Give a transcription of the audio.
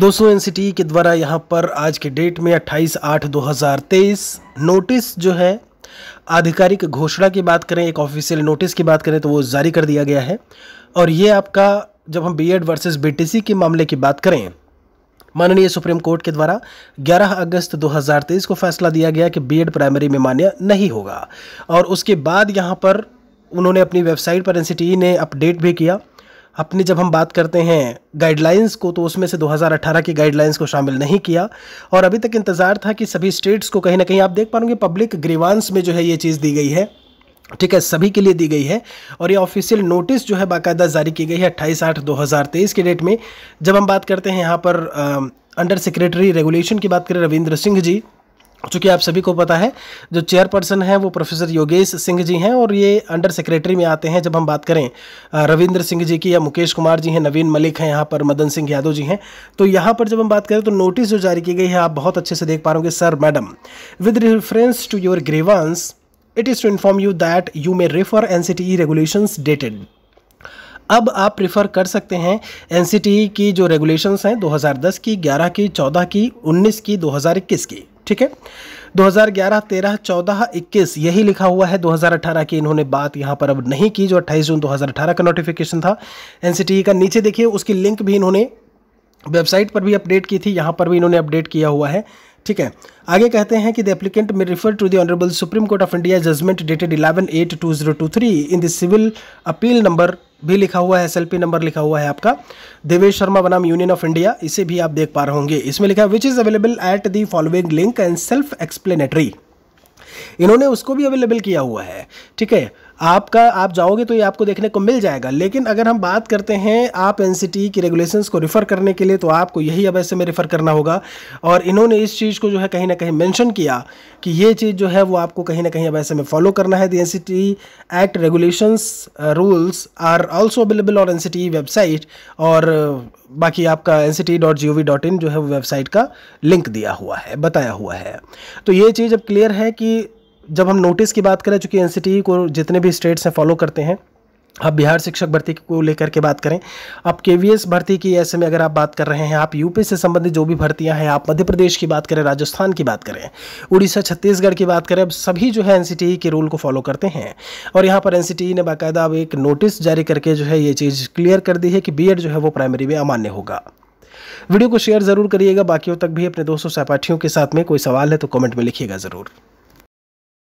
दोस्तों NCT e के द्वारा यहाँ पर आज के डेट में 28 आठ 2023 नोटिस जो है आधिकारिक घोषणा की बात करें एक ऑफिशियल नोटिस की बात करें तो वो जारी कर दिया गया है और ये आपका जब हम बीएड वर्सेस बीटीसी के मामले की बात करें माननीय सुप्रीम कोर्ट के द्वारा 11 अगस्त 2023 को फैसला दिया गया कि बीएड प्राइमरी में मान्य नहीं होगा और उसके बाद यहाँ पर उन्होंने अपनी वेबसाइट पर एन e ने अपडेट भी किया अपने जब हम बात करते हैं गाइडलाइंस को तो उसमें से 2018 की गाइडलाइंस को शामिल नहीं किया और अभी तक इंतज़ार था कि सभी स्टेट्स को कहीं ना कहीं आप देख पा रहे पब्लिक ग्रीवांस में जो है ये चीज़ दी गई है ठीक है सभी के लिए दी गई है और ये ऑफिशियल नोटिस जो है बाकायदा जारी की गई है अट्ठाईस आठ दो हज़ार तेईस के डेट में जब हम बात करते हैं यहाँ पर आ, अंडर सेक्रेटरी रेगुलेशन की बात करें रविंद्र सिंह जी चूँकि आप सभी को पता है जो चेयरपर्सन है वो प्रोफेसर योगेश सिंह जी हैं और ये अंडर सेक्रेटरी में आते हैं जब हम बात करें रविंद्र सिंह जी की या मुकेश कुमार जी हैं नवीन मलिक हैं यहाँ पर मदन सिंह यादव जी हैं तो यहाँ पर जब हम बात करें तो नोटिस जो जारी की गई है आप बहुत अच्छे से देख पा रहे sir madam with reference to your grievance it is to inform you that you may refer N C T dated अब आप रिफ़र कर सकते हैं एन e की जो रेगुलेशंस हैं 2010 की 11 की 14 की 19 की 2021 की ठीक है 2011, 13, 14, 21 यही लिखा हुआ है 2018 की इन्होंने बात यहां पर अब नहीं की जो 28 जून 2018 का नोटिफिकेशन था एनसीटीई e का नीचे देखिए उसकी लिंक भी इन्होंने वेबसाइट पर भी अपडेट की थी यहां पर भी इन्होंने अपडेट किया हुआ है ठीक है आगे कहते हैं कि the applicant may refer to the honourable supreme court of India judgment dated eleven eight two zero two three in the civil appeal number भी लिखा हुआ है एसएलपी नंबर लिखा हुआ है आपका देवेश शर्मा बनाम यूनियन ऑफ इंडिया इसे भी आप देख पा रहे होंगे इसमें लिखा है which is available at the following link and self explanatory इन्होंने उसको भी अवेलेबल किया हुआ है ठीक है आपका आप जाओगे तो ये आपको देखने को मिल जाएगा लेकिन अगर हम बात करते हैं आप एन की रेगुलेशंस को रिफ़र करने के लिए तो आपको यही अब ऐसे में रिफ़र करना होगा और इन्होंने इस चीज़ को जो है कहीं ना कहीं मैंशन किया कि ये चीज़ जो है वो आपको कहीं ना कहीं अब ऐसे में फॉलो करना है the N act regulations rules are also available और एन वेबसाइट और बाकी आपका एन जो है वो वेबसाइट का लिंक दिया हुआ है बताया हुआ है तो ये चीज़ अब क्लियर है कि जब हम नोटिस की बात करें चूँकि एन e को जितने भी स्टेट्स हैं फॉलो करते हैं अब बिहार शिक्षक भर्ती को लेकर के बात करें अब के भर्ती की ऐसे में अगर आप बात कर रहे हैं आप यूपी से संबंधित जो भी भर्तियां हैं आप मध्य प्रदेश की बात करें राजस्थान की बात करें उड़ीसा छत्तीसगढ़ की बात करें अब सभी जो है एन e के रूल को फॉलो करते हैं और यहाँ पर एन e ने बाकायदा अब एक नोटिस जारी करके जो है ये चीज़ क्लियर कर दी है कि बी जो है वो प्राइमरी में अमान्य होगा वीडियो को शेयर ज़रूर करिएगा बाकियों तक भी अपने दोस्तों सहपाठियों के साथ में कोई सवाल है तो कॉमेंट में लिखिएगा ज़रूर